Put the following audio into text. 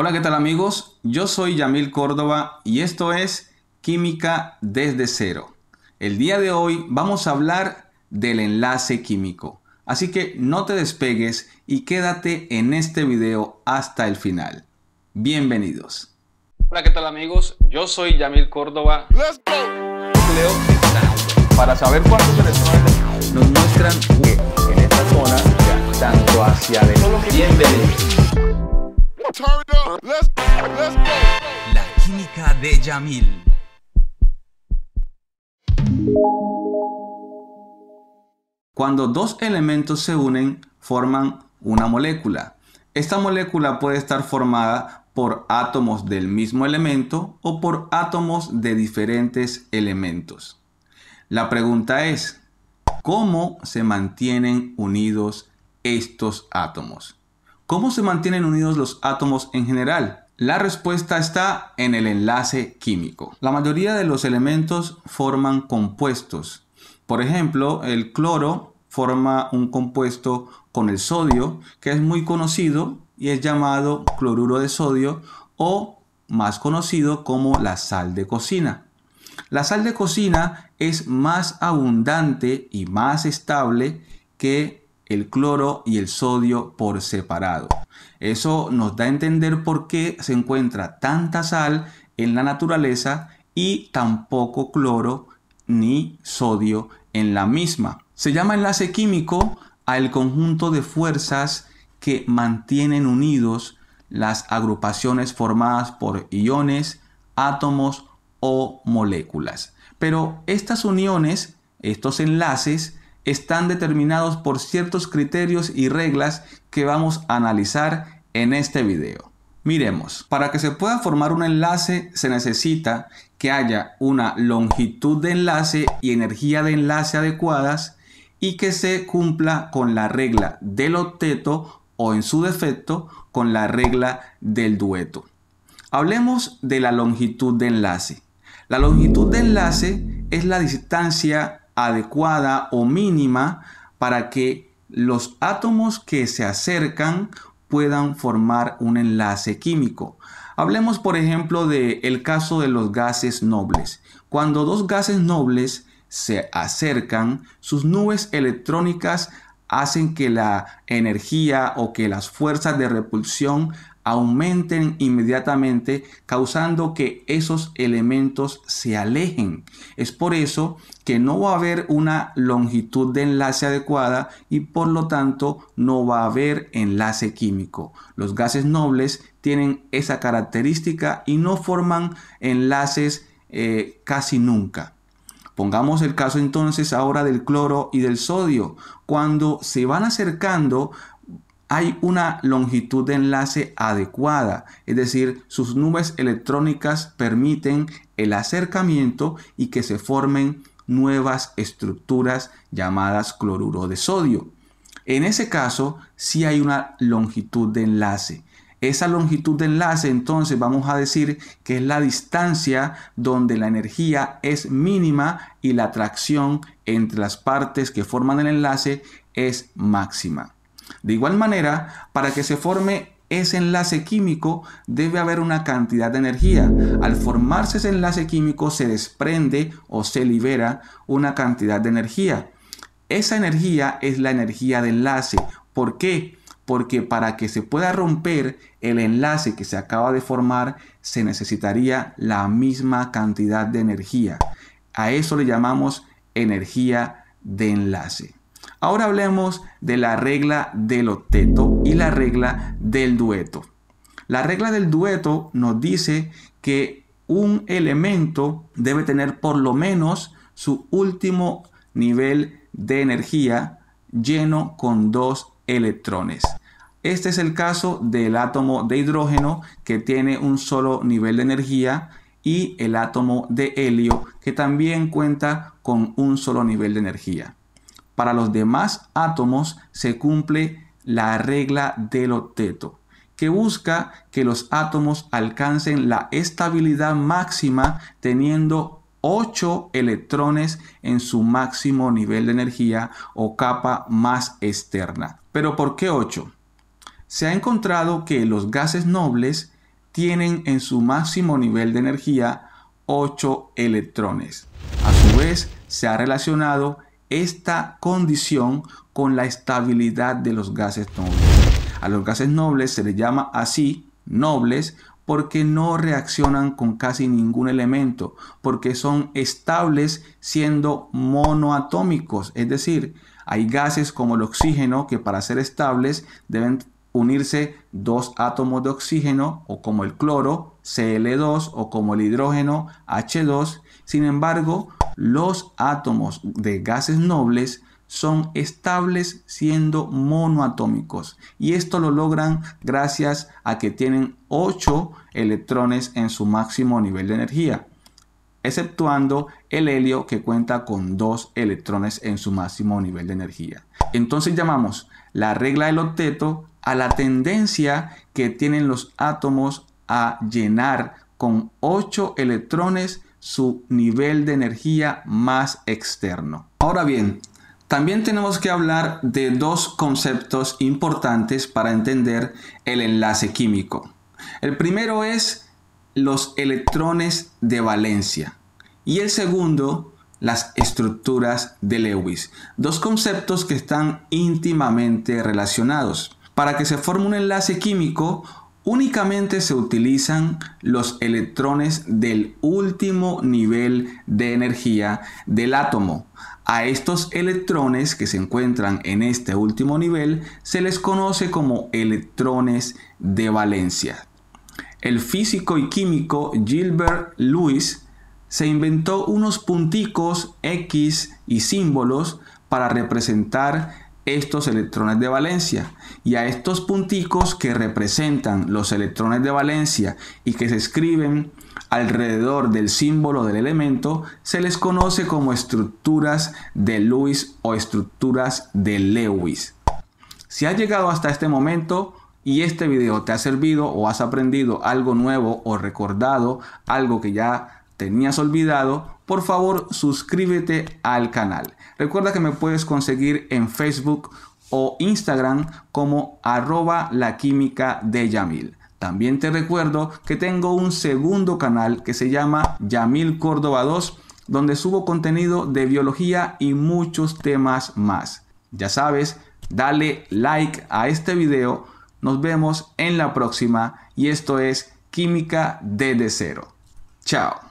Hola, ¿qué tal amigos? Yo soy Yamil Córdoba y esto es Química desde cero. El día de hoy vamos a hablar del enlace químico. Así que no te despegues y quédate en este video hasta el final. Bienvenidos. Hola, ¿qué tal amigos? Yo soy Yamil Córdoba. Leo Para saber cuántos electrones nos muestran que en esta zona, tanto hacia adentro Bienvenidos. La química de Yamil. Cuando dos elementos se unen, forman una molécula. Esta molécula puede estar formada por átomos del mismo elemento o por átomos de diferentes elementos. La pregunta es, ¿cómo se mantienen unidos estos átomos? ¿Cómo se mantienen unidos los átomos en general? La respuesta está en el enlace químico. La mayoría de los elementos forman compuestos. Por ejemplo, el cloro forma un compuesto con el sodio, que es muy conocido y es llamado cloruro de sodio o más conocido como la sal de cocina. La sal de cocina es más abundante y más estable que el cloro y el sodio por separado. Eso nos da a entender por qué se encuentra tanta sal en la naturaleza y tampoco cloro ni sodio en la misma. Se llama enlace químico al conjunto de fuerzas que mantienen unidos las agrupaciones formadas por iones, átomos o moléculas. Pero estas uniones, estos enlaces, están determinados por ciertos criterios y reglas que vamos a analizar en este video. Miremos, para que se pueda formar un enlace se necesita que haya una longitud de enlace y energía de enlace adecuadas y que se cumpla con la regla del octeto o en su defecto con la regla del dueto. Hablemos de la longitud de enlace. La longitud de enlace es la distancia adecuada o mínima para que los átomos que se acercan puedan formar un enlace químico. Hablemos por ejemplo del caso de los gases nobles. Cuando dos gases nobles se acercan, sus nubes electrónicas hacen que la energía o que las fuerzas de repulsión aumenten inmediatamente, causando que esos elementos se alejen. Es por eso que no va a haber una longitud de enlace adecuada y por lo tanto no va a haber enlace químico. Los gases nobles tienen esa característica y no forman enlaces eh, casi nunca. Pongamos el caso entonces ahora del cloro y del sodio. Cuando se van acercando hay una longitud de enlace adecuada, es decir, sus nubes electrónicas permiten el acercamiento y que se formen nuevas estructuras llamadas cloruro de sodio. En ese caso, sí hay una longitud de enlace. Esa longitud de enlace, entonces, vamos a decir que es la distancia donde la energía es mínima y la atracción entre las partes que forman el enlace es máxima. De igual manera, para que se forme ese enlace químico debe haber una cantidad de energía. Al formarse ese enlace químico se desprende o se libera una cantidad de energía. Esa energía es la energía de enlace. ¿Por qué? Porque para que se pueda romper el enlace que se acaba de formar se necesitaría la misma cantidad de energía. A eso le llamamos energía de enlace. Ahora hablemos de la regla del octeto y la regla del dueto. La regla del dueto nos dice que un elemento debe tener por lo menos su último nivel de energía lleno con dos electrones. Este es el caso del átomo de hidrógeno que tiene un solo nivel de energía y el átomo de helio que también cuenta con un solo nivel de energía. Para los demás átomos se cumple la regla del octeto, que busca que los átomos alcancen la estabilidad máxima teniendo 8 electrones en su máximo nivel de energía o capa más externa. Pero ¿por qué 8? Se ha encontrado que los gases nobles tienen en su máximo nivel de energía 8 electrones. A su vez, se ha relacionado esta condición con la estabilidad de los gases nobles. A los gases nobles se les llama así nobles porque no reaccionan con casi ningún elemento, porque son estables siendo monoatómicos, es decir, hay gases como el oxígeno que para ser estables deben unirse dos átomos de oxígeno o como el cloro, Cl2 o como el hidrógeno, H2. Sin embargo, los átomos de gases nobles son estables siendo monoatómicos y esto lo logran gracias a que tienen 8 electrones en su máximo nivel de energía, exceptuando el helio que cuenta con 2 electrones en su máximo nivel de energía. Entonces llamamos la regla del octeto a la tendencia que tienen los átomos a llenar con 8 electrones su nivel de energía más externo. Ahora bien, también tenemos que hablar de dos conceptos importantes para entender el enlace químico. El primero es los electrones de valencia y el segundo las estructuras de Lewis, dos conceptos que están íntimamente relacionados. Para que se forme un enlace químico, únicamente se utilizan los electrones del último nivel de energía del átomo. A estos electrones que se encuentran en este último nivel se les conoce como electrones de valencia. El físico y químico Gilbert Lewis se inventó unos punticos X y símbolos para representar estos electrones de valencia y a estos punticos que representan los electrones de valencia y que se escriben alrededor del símbolo del elemento se les conoce como estructuras de Lewis o estructuras de Lewis. Si has llegado hasta este momento y este video te ha servido o has aprendido algo nuevo o recordado algo que ya tenías olvidado, por favor suscríbete al canal. Recuerda que me puedes conseguir en Facebook o Instagram como arroba la química de Yamil. También te recuerdo que tengo un segundo canal que se llama Yamil Córdoba 2, donde subo contenido de biología y muchos temas más. Ya sabes, dale like a este video. Nos vemos en la próxima y esto es Química desde cero. Chao.